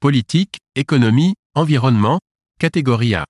Politique, économie, environnement, catégorie A.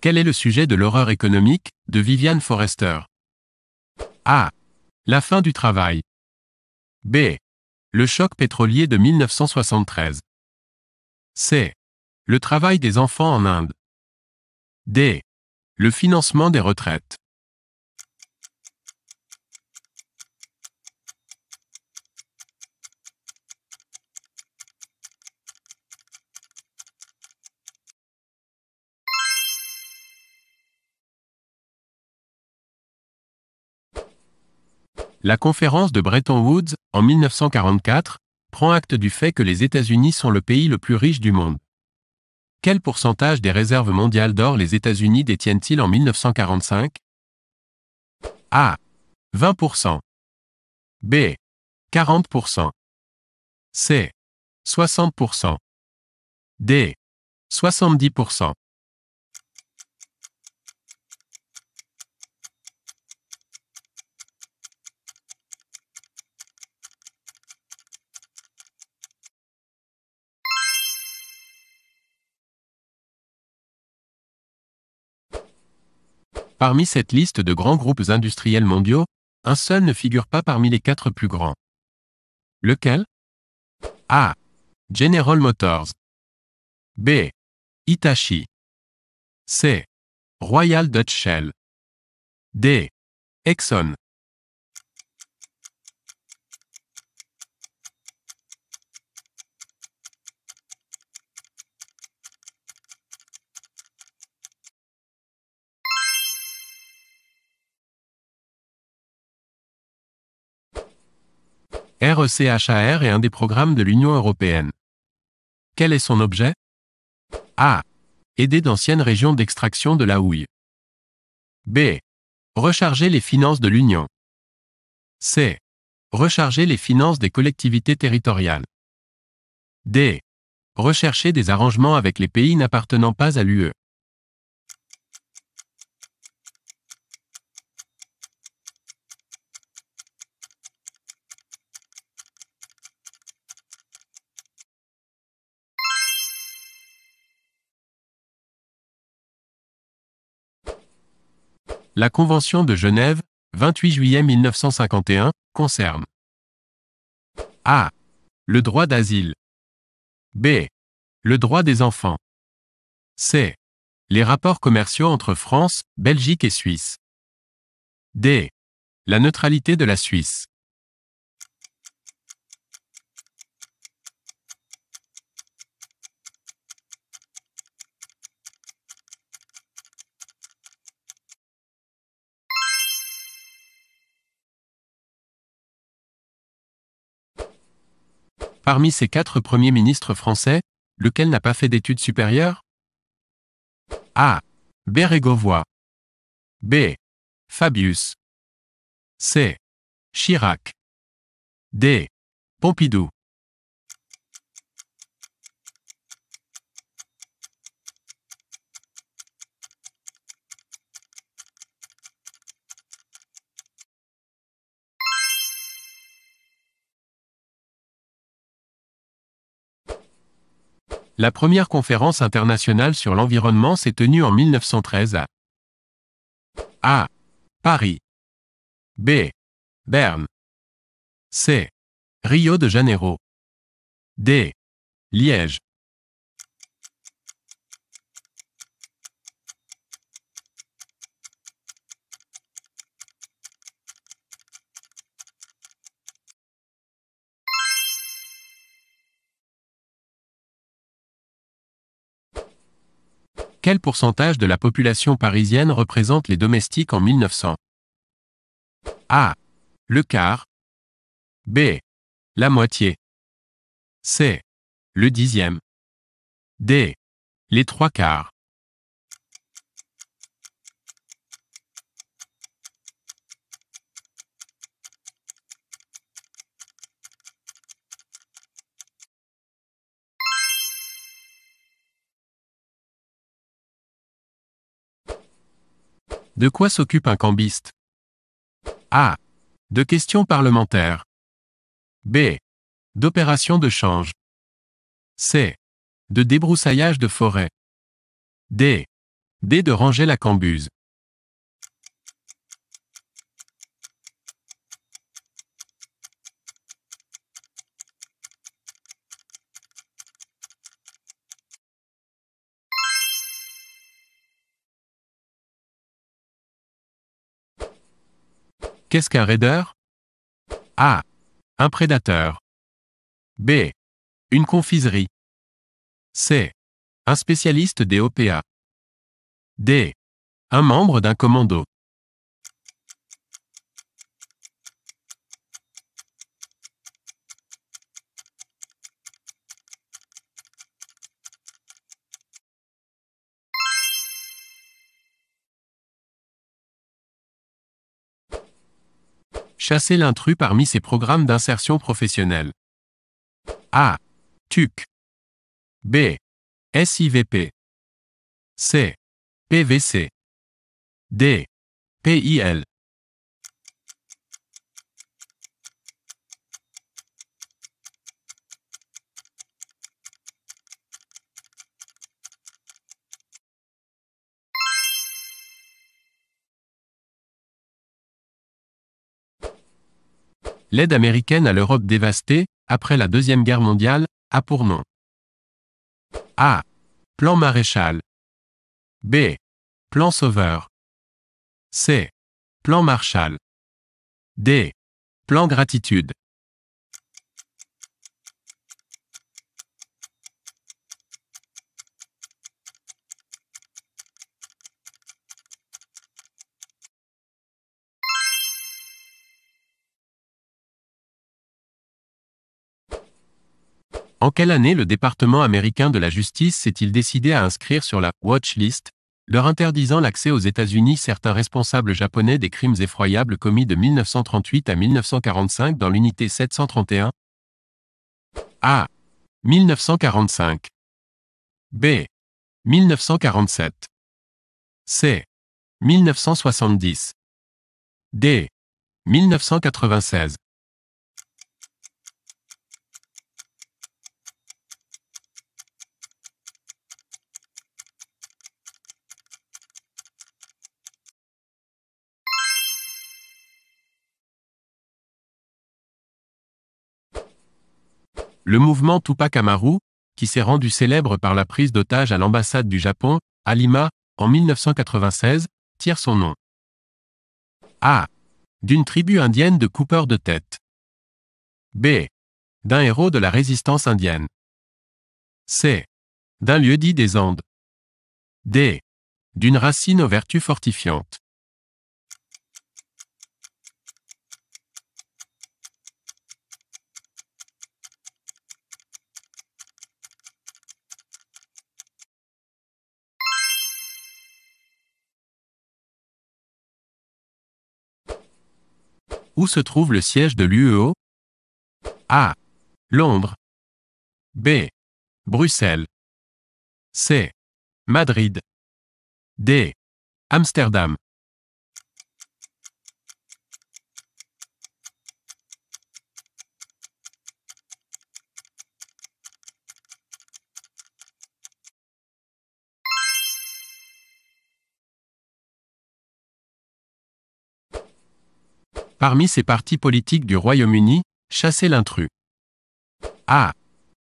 Quel est le sujet de l'horreur économique de Viviane Forrester A. La fin du travail. B. Le choc pétrolier de 1973. C. Le travail des enfants en Inde. D. Le financement des retraites. La conférence de Bretton Woods, en 1944, prend acte du fait que les États-Unis sont le pays le plus riche du monde. Quel pourcentage des réserves mondiales d'or les États-Unis détiennent-ils en 1945 A. 20%. B. 40%. C. 60%. D. 70%. Parmi cette liste de grands groupes industriels mondiaux, un seul ne figure pas parmi les quatre plus grands. Lequel A. General Motors. B. Hitachi. C. Royal Dutch Shell. D. Exxon. RECHAR e est un des programmes de l'Union européenne. Quel est son objet A. Aider d'anciennes régions d'extraction de la houille. B. Recharger les finances de l'Union. C. Recharger les finances des collectivités territoriales. D. Rechercher des arrangements avec les pays n'appartenant pas à l'UE. La Convention de Genève, 28 juillet 1951, concerne A. Le droit d'asile. B. Le droit des enfants. C. Les rapports commerciaux entre France, Belgique et Suisse. D. La neutralité de la Suisse. Parmi ces quatre premiers ministres français, lequel n'a pas fait d'études supérieures A. Bérégovoy. B. Fabius. C. Chirac. D. Pompidou. La première conférence internationale sur l'environnement s'est tenue en 1913 à A. Paris. B. Berne. C. Rio de Janeiro. D. Liège. Quel pourcentage de la population parisienne représente les domestiques en 1900 A. Le quart. B. La moitié. C. Le dixième. D. Les trois quarts. De quoi s'occupe un cambiste A. De questions parlementaires. B. D'opérations de change. C. De débroussaillage de forêt. D. D. De ranger la cambuse. Qu'est-ce qu'un raider A. Un prédateur. B. Une confiserie. C. Un spécialiste des OPA. D. Un membre d'un commando. Chasser l'intrus parmi ses programmes d'insertion professionnelle. A. TUC. B. SIVP. C. PVC. D. PIL. L'aide américaine à l'Europe dévastée, après la Deuxième Guerre mondiale, a pour nom A. Plan maréchal. B. Plan sauveur. C. Plan Marshall. D. Plan gratitude. En quelle année le département américain de la justice s'est-il décidé à inscrire sur la Watch List, leur interdisant l'accès aux États-Unis certains responsables japonais des crimes effroyables commis de 1938 à 1945 dans l'unité 731 A. 1945 B. 1947 C. 1970 D. 1996 Le mouvement Tupac Amaru, qui s'est rendu célèbre par la prise d'otage à l'ambassade du Japon, à Lima, en 1996, tire son nom. A. D'une tribu indienne de coupeurs de tête. B. D'un héros de la résistance indienne. C. D'un lieu dit des Andes. D. D'une racine aux vertus fortifiantes. Où se trouve le siège de l'UEO A. Londres. B. Bruxelles. C. Madrid. D. Amsterdam. Parmi ces partis politiques du Royaume-Uni, chassez l'intrus. A.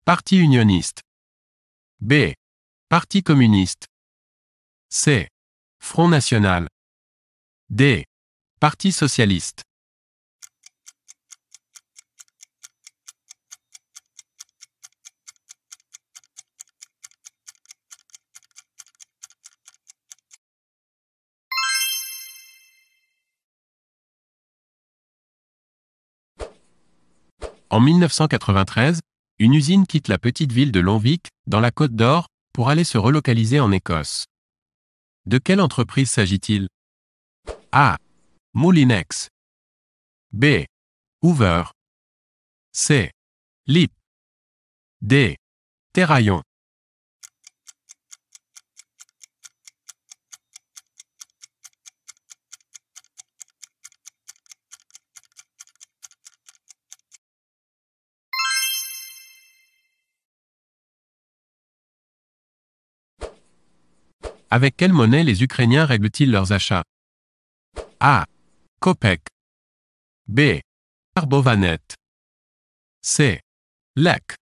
Parti unioniste. B. Parti communiste. C. Front national. D. Parti socialiste. En 1993, une usine quitte la petite ville de lonvic dans la Côte d'Or, pour aller se relocaliser en Écosse. De quelle entreprise s'agit-il A. Moulinex. B. Hoover. C. Lip. D. Terraillon. Avec quelle monnaie les Ukrainiens règlent-ils leurs achats A. Kopek. B. Arbovanet. C. Lek.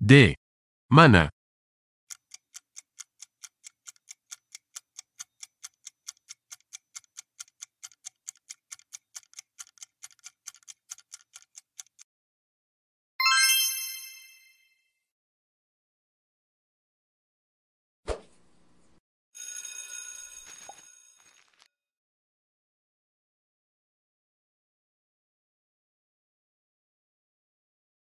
D. Mana.